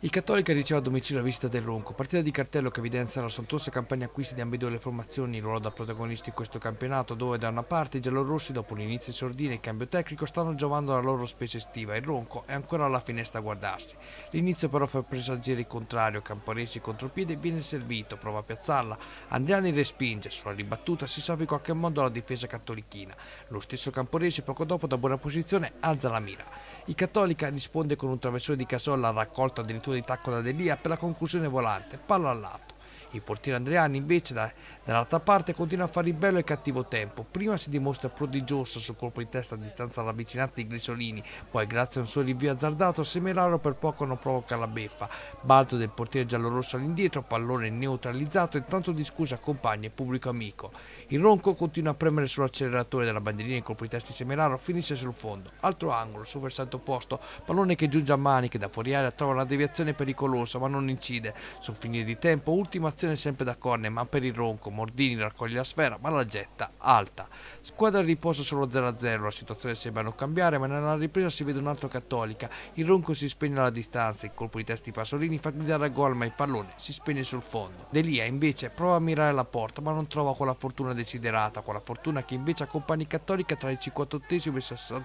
Il Cattolica riceve a domicilio la visita del Ronco, partita di cartello che evidenzia la sontuosa campagna acquisti di ambedue le formazioni, il ruolo da protagonisti in questo campionato, dove da una parte i giallorossi dopo l'inizio sordina e il cambio tecnico stanno giovando alla loro specie estiva e il Ronco è ancora alla finestra a guardarsi. L'inizio però fa presagire il contrario, Camporesi contropiede viene servito, prova a piazzarla, Andriani respinge, sulla ribattuta si salva in qualche modo la difesa cattolichina. Lo stesso Camporesi poco dopo da buona posizione alza la mira. Il Cattolica risponde con un traversone di Casolla raccolta addirittura di tacco da Delia per la conclusione volante, palla al lato. Il portiere Andreani invece da, dall'altra parte continua a fare il bello e il cattivo tempo. Prima si dimostra prodigioso sul colpo di testa a distanza all'avvicinata di Grisolini, poi grazie a un suo rinvio azzardato Semeraro per poco non provoca la beffa. Balto del portiere giallorosso all'indietro, pallone neutralizzato e tanto di scusa compagni e pubblico amico. Il Ronco continua a premere sull'acceleratore della bandierina e il colpo di testa di Semeraro finisce sul fondo. Altro angolo, sul versante opposto, pallone che giunge a maniche da fuori aria trova una deviazione pericolosa ma non incide. Sul finire di tempo, ultima azione posizione sempre da corne ma per il ronco, Mordini raccoglie la sfera ma la getta alta. Squadra in riposo solo 0-0, la situazione sembra non cambiare ma nella ripresa si vede un altro Cattolica, il ronco si spegne alla distanza, il colpo di testa di Pasolini fa gridare a gol ma il pallone si spegne sul fondo. Delia invece prova a mirare la porta ma non trova quella fortuna desiderata, quella fortuna che invece accompagna i Cattolica tra il 58 e il 60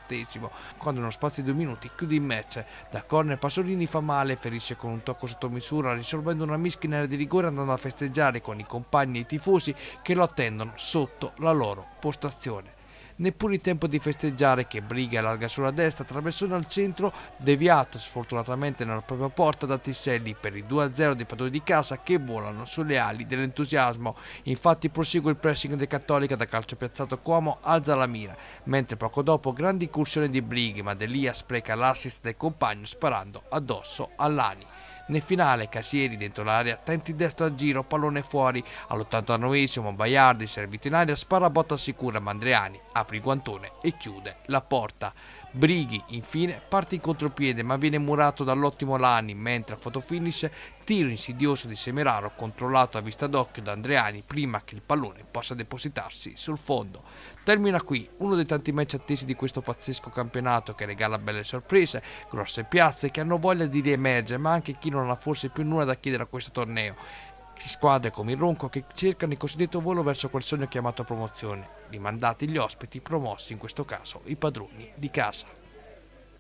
quando in uno spazio di due minuti chiude il match. Da corne Pasolini fa male, ferisce con un tocco sotto misura risolvendo una mischia in area di rigore andando a festeggiare con i compagni e i tifosi che lo attendono sotto la loro postazione. Neppure il tempo di festeggiare che Briga allarga sulla destra, traversone al centro, deviato sfortunatamente nella propria porta da Tisselli per il 2-0 dei padroni di casa che volano sulle ali dell'entusiasmo. Infatti prosegue il pressing del Cattolica da calcio piazzato Cuomo alza la mira, mentre poco dopo grande incursione di Brighi, ma Delia spreca l'assist del compagno sparando addosso all'Ani. Nel finale Casieri dentro l'area tenti destro a giro, pallone fuori. All'89esimo Baiardi servito in aria, spara a botta sicura Mandreani, apre il guantone e chiude la porta. Brighi infine parte in contropiede ma viene murato dall'ottimo Lani mentre a fotofinish tiro insidioso di Semeraro controllato a vista d'occhio da Andreani prima che il pallone possa depositarsi sul fondo. Termina qui uno dei tanti match attesi di questo pazzesco campionato che regala belle sorprese, grosse piazze che hanno voglia di riemergere ma anche chi non ha forse più nulla da chiedere a questo torneo squadre come il Ronco che cercano il cosiddetto volo verso quel sogno chiamato promozione, rimandati gli ospiti, promossi in questo caso i padroni di casa.